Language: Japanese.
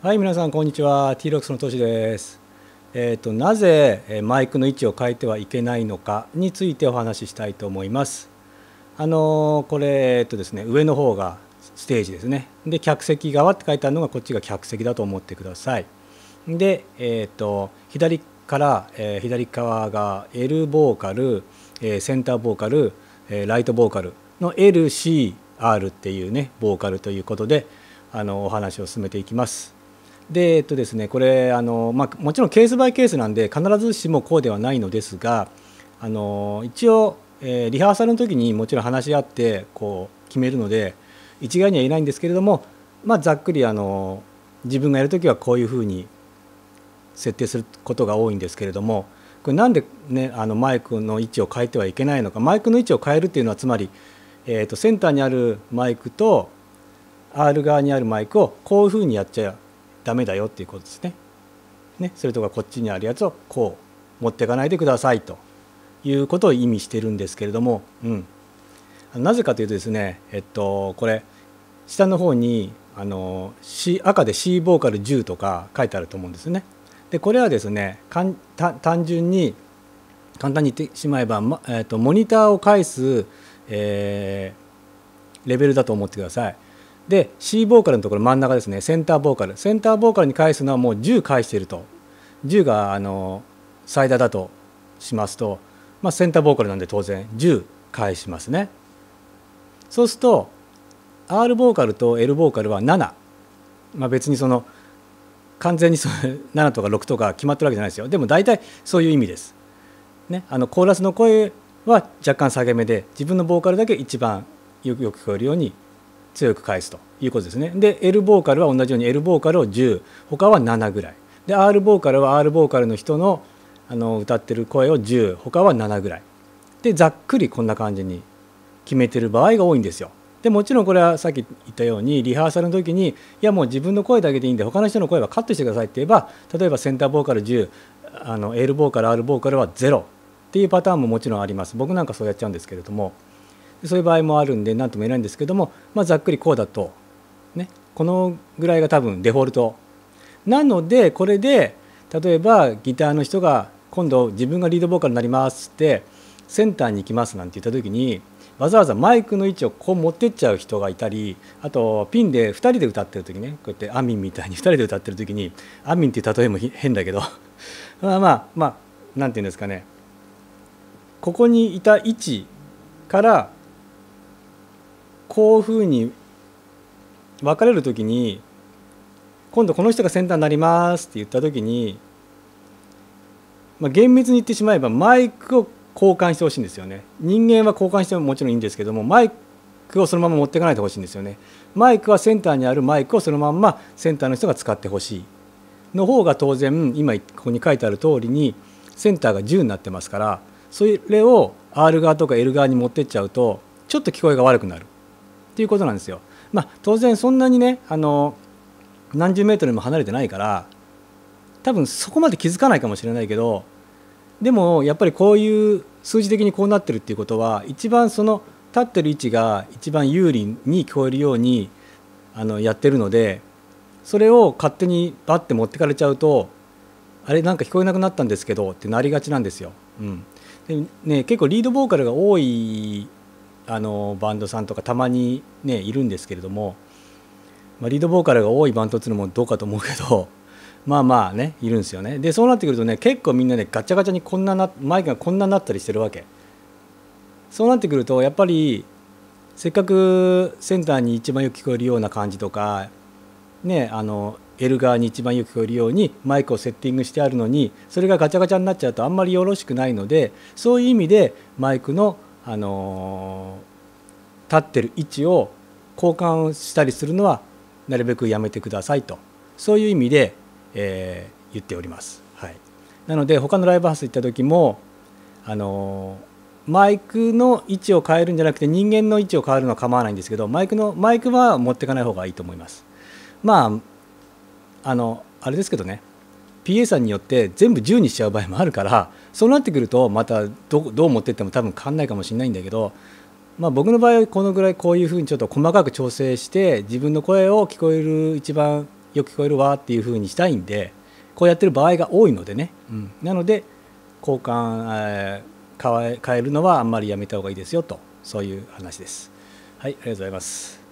はい皆さんこんにちは t スのとしです、えーと、なぜマイクの位置を変えてはいけないのかについてお話ししたいと思いますあのー、これえっ、ー、とですね上の方がステージですねで客席側って書いてあるのがこっちが客席だと思ってくださいでえっ、ー、と左から、え左側が L ボーカル、えセンターボーカル、えライトボーカルの LCR っていうねボーカルということであのお話を進めていきますでえっとですね、これあの、まあ、もちろんケースバイケースなんで必ずしもこうではないのですがあの一応、えー、リハーサルの時にもちろん話し合ってこう決めるので一概には言えないんですけれども、まあ、ざっくりあの自分がやる時はこういうふうに設定することが多いんですけれどもこれなんで、ね、あのマイクの位置を変えてはいけないのかマイクの位置を変えるっていうのはつまり、えーと、センターにあるマイクと R 側にあるマイクをこういうふうにやっちゃダメだよっていうことですね。ねそれとかこっちにあるやつをこう持ってかないでくださいということを意味してるんですけれども、うん、なぜかというとですねえっとこれ下の方にあの、C、赤で C ボーカル10とか書いてあると思うんですね。でこれはですね単純に簡単に言ってしまえば、まえーと、とモニターを返す、えー、レベルだと思ってください。で C ボーカルのところ真ん中ですねセンターボーカルセンターボーカルに返すのはもう10返していると10があの最大だとしますと、まあ、センターボーカルなんで当然10返しますねそうすると R ボーカルと L ボーカルは7、まあ、別にその完全にその7とか6とか決まってるわけじゃないですよでも大体そういう意味です、ね、あのコーラスの声は若干下げ目で自分のボーカルだけ一番よく聞こえるように強く返すということですねで L ボーカルは同じように L ボーカルを10他は7ぐらいで R ボーカルは R ボーカルの人のあの歌ってる声を10他は7ぐらいでざっくりこんな感じに決めてる場合が多いんですよ。でもちろんこれはさっき言ったようにリハーサルの時にいやもう自分の声だけでいいんで他の人の声はカットしてくださいって言えば例えばセンターボーカル10あの L ボーカル R ボーカルは0っていうパターンももちろんあります僕なんかそうやっちゃうんですけれどもそういう場合もあるんで何とも言えないんですけども、まあ、ざっくりこうだと、ね、このぐらいが多分デフォルトなのでこれで例えばギターの人が今度自分がリードボーカルになりますってセンターに行きますなんて言った時にわざわざマイクの位置をこう持ってっちゃう人がいたりあとピンで2人で歌ってる時ねこうやってアミンみたいに2人で歌ってる時にアミンっていう例えも変だけど まあまあまあ何て言うんですかねここにいた位置からこういうふうに別れる時に今度この人がセンターになりますって言った時に、まあ、厳密に言ってしまえばマイクを交換してほしいんですよね人間は交換してももちろんいいんですけどもマイクをそのまま持っていかないでほしいんですよねマイクはセンターにあるマイクをそのままセンターの人が使ってほしいの方が当然今ここに書いてある通りにセンターが10になってますからそれを R 側とか L 側に持ってっちゃうとちょっと聞こえが悪くなるていうことなんですよ。まあ、当然そんなにねあの何十メートルも離れてないから多分そこまで気づかないかもしれないけどでもやっぱりこういう数字的にこうなってるっていうことは一番その立ってる位置が一番有利に聞こえるようにあのやってるのでそれを勝手にバッて持ってかれちゃうとあれなんか聞こえなくなったんですけどってなりがちなんですよ。うんでね、結構リードボーカルが多いあのバンドさんとかたまにねいるんですけれども、まあ、リードボーカルが多いバンドっていうのもどうかと思うけど まあまあねいるんですよねでそうなってくるとね結構みんなねガチャガチャにこんななマイクがこんなになったりしてるわけそうなってくるとやっぱりせっかくセンターに一番よく聞こえるような感じとかねあの L 側に一番よく聞こえるようにマイクをセッティングしてあるのにそれがガチャガチャになっちゃうとあんまりよろしくないのでそういう意味でマイクのあの立ってる位置を交換したりするのはなるべくやめてくださいとそういう意味で、えー、言っております。はい、なので他のライブハウス行った時もあのマイクの位置を変えるんじゃなくて人間の位置を変えるのは構わないんですけどマイクのマイクは持ってかない方がいいと思います。まああのあれですけどね PA さんによって全部10にしちゃう場合もあるからそうなってくるとまたどどう持ってっても多分変わんないかもしれないんだけど、まあ、僕の場合はこのぐらいこういうふうにちょっと細かく調整して自分の声を聞こえる一番よく聞こえるわっていうふうにしたいんでこうやってる場合が多いのでね、うん、なので交換、えー、変えるのはあんまりやめた方がいいですよとそういう話です。はい、ありがとうございます。